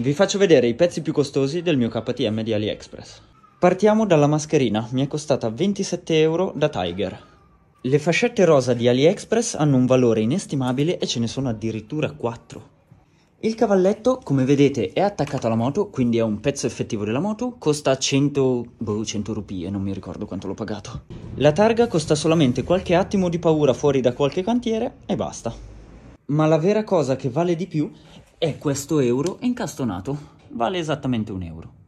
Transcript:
Vi faccio vedere i pezzi più costosi del mio KTM di AliExpress. Partiamo dalla mascherina, mi è costata 27 euro da Tiger. Le fascette rosa di AliExpress hanno un valore inestimabile e ce ne sono addirittura 4. Il cavalletto, come vedete, è attaccato alla moto, quindi è un pezzo effettivo della moto, costa 100... boh, 100 rupie, non mi ricordo quanto l'ho pagato. La targa costa solamente qualche attimo di paura fuori da qualche cantiere e basta. Ma la vera cosa che vale di più e questo euro incastonato, vale esattamente un euro.